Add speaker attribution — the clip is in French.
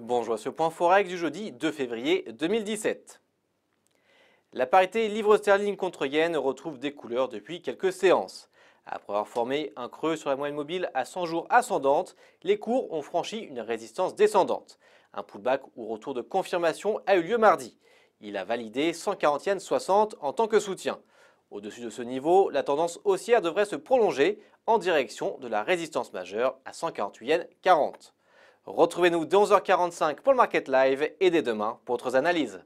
Speaker 1: Bonjour à ce point Forex du jeudi 2 février 2017. La parité livre sterling contre yen retrouve des couleurs depuis quelques séances. Après avoir formé un creux sur la moyenne mobile à 100 jours ascendante, les cours ont franchi une résistance descendante. Un pullback ou retour de confirmation a eu lieu mardi. Il a validé 140 yens 60 en tant que soutien. Au-dessus de ce niveau, la tendance haussière devrait se prolonger en direction de la résistance majeure à 148 yens 40. Retrouvez-nous dès 11h45 pour le Market Live et dès demain pour d'autres analyses.